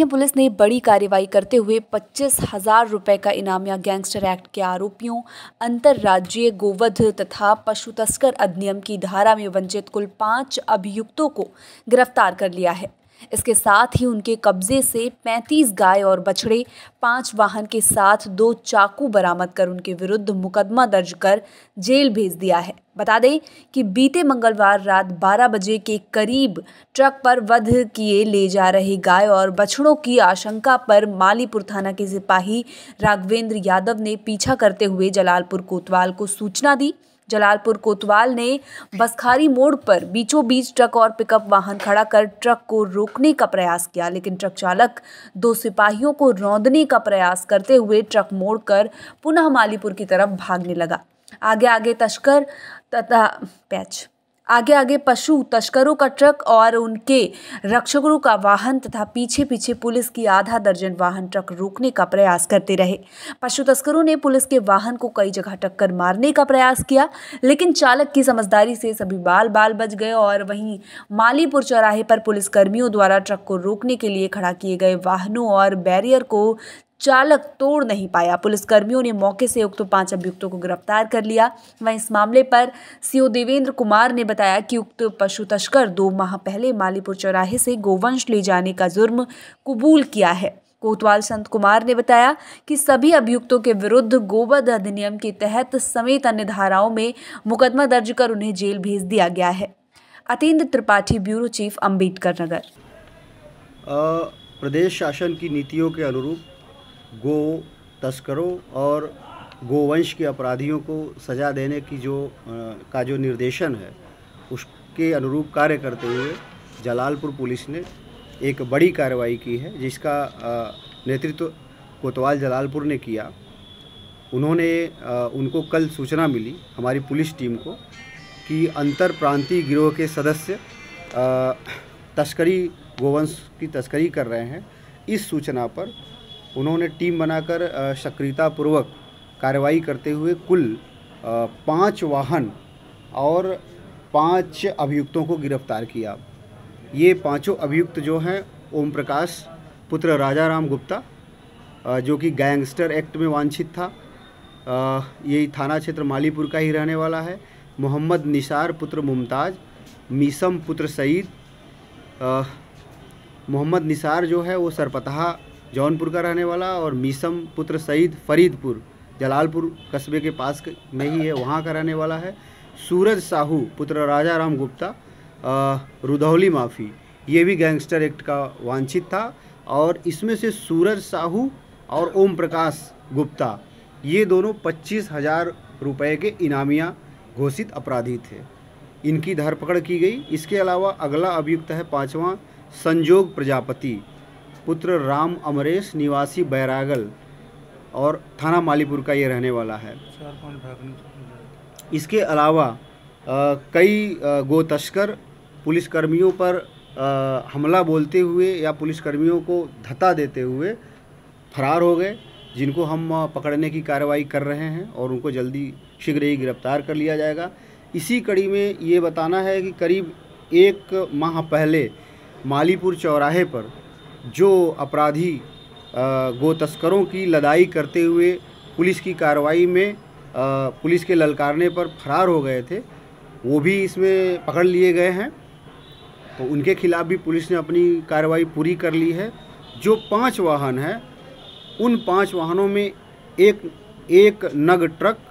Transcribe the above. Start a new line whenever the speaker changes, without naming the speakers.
स्थानीय पुलिस ने बड़ी कार्रवाई करते हुए पच्चीस हजार रुपये का इनाम या गैंगस्टर एक्ट के आरोपियों अंतर्राज्यीय गोवध तथा पशु तस्कर अधिनियम की धारा में वंचित कुल पांच अभियुक्तों को गिरफ्तार कर लिया है इसके साथ ही उनके कब्जे से 35 गाय और बछड़े पांच वाहन के साथ दो चाकू बरामद कर उनके विरुद्ध मुकदमा दर्ज कर जेल भेज दिया है बता दें कि बीते मंगलवार रात 12 बजे के करीब ट्रक पर वध किए ले जा रहे गाय और बछड़ों की आशंका पर मालीपुर थाना के सिपाही राघवेंद्र यादव ने पीछा करते हुए जलालपुर कोतवाल को सूचना दी जलालपुर कोतवाल ने बसखारी मोड़ पर बीचों बीच ट्रक और पिकअप वाहन खड़ा कर ट्रक को रोकने का प्रयास किया लेकिन ट्रक चालक दो सिपाहियों को रौंदने का प्रयास करते हुए ट्रक मोड़कर पुनः मालीपुर की तरफ भागने लगा आगे आगे तस्कर तथा पैच आगे आगे पशु तस्करों का ट्रक और उनके रक्षकों का वाहन तथा पीछे पीछे पुलिस की आधा दर्जन वाहन ट्रक रोकने का प्रयास करते रहे पशु तस्करों ने पुलिस के वाहन को कई जगह टक्कर मारने का प्रयास किया लेकिन चालक की समझदारी से सभी बाल बाल बच गए और वहीं मालीपुर चौराहे पर पुलिसकर्मियों द्वारा ट्रक को रोकने के लिए खड़ा किए गए वाहनों और बैरियर को चालक तोड़ नहीं पाया पुलिसकर्मियों ने मौके से उक्त पांच अभियुक्तों को गिरफ्तार कर लिया वहीं इस मामले पर सीओ देवेंद्र कुमार ने बताया कि उक्त पशु तस्कर दो माह पहले मालीपुर चौराहे से गोवंश ले जाने का जुर्म कबूल किया है कोतवाल संत कुमार ने बताया कि सभी अभियुक्तों के विरुद्ध गोवध अधिनियम के तहत समेत अन्य धाराओं में मुकदमा दर्ज कर उन्हें जेल भेज दिया गया है अतेंद्र त्रिपाठी ब्यूरो चीफ अम्बेडकर नगर
प्रदेश शासन की नीतियों के अनुरूप गो तस्करों और गोवंश के अपराधियों को सज़ा देने की जो आ, का जो निर्देशन है उसके अनुरूप कार्य करते हुए जलालपुर पुलिस ने एक बड़ी कार्रवाई की है जिसका नेतृत्व कोतवाल जलालपुर ने किया उन्होंने आ, उनको कल सूचना मिली हमारी पुलिस टीम को कि अंतर प्रांतीय गिरोह के सदस्य आ, तस्करी गोवंश की तस्करी कर रहे हैं इस सूचना पर उन्होंने टीम बनाकर सक्रियतापूर्वक कार्रवाई करते हुए कुल पाँच वाहन और पाँच अभियुक्तों को गिरफ्तार किया ये पांचों अभियुक्त जो हैं ओम प्रकाश पुत्र राजा राम गुप्ता जो कि गैंगस्टर एक्ट में वांछित था ये थाना क्षेत्र मालीपुर का ही रहने वाला है मोहम्मद निसार पुत्र मुमताज़ मीसम पुत्र सईद मोहम्मद निसार जो है वो सरपतहा जौनपुर का रहने वाला और मीसम पुत्र सईद फरीदपुर जलालपुर कस्बे के पास में ही है वहाँ का रहने वाला है सूरज साहू पुत्र राजा राम गुप्ता रुधौली माफ़ी ये भी गैंगस्टर एक्ट का वांछित था और इसमें से सूरज साहू और ओम प्रकाश गुप्ता ये दोनों पच्चीस हजार रुपये के इनामिया घोषित अपराधी थे इनकी धरपकड़ की गई इसके अलावा अगला अभियुक्त है पाँचवा संजोग प्रजापति पुत्र राम अमरेश निवासी बैरागल और थाना मालीपुर का ये रहने वाला है इसके अलावा आ, कई गो तस्कर पुलिसकर्मियों पर आ, हमला बोलते हुए या पुलिसकर्मियों को धता देते हुए फरार हो गए जिनको हम पकड़ने की कार्रवाई कर रहे हैं और उनको जल्दी शीघ्र ही गिरफ्तार कर लिया जाएगा इसी कड़ी में ये बताना है कि करीब एक माह पहले मालीपुर चौराहे पर जो अपराधी गो तस्करों की लदाई करते हुए पुलिस की कार्रवाई में पुलिस के ललकारने पर फरार हो गए थे वो भी इसमें पकड़ लिए गए हैं तो उनके खिलाफ भी पुलिस ने अपनी कार्रवाई पूरी कर ली है जो पांच वाहन हैं उन पांच वाहनों में एक एक नग ट्रक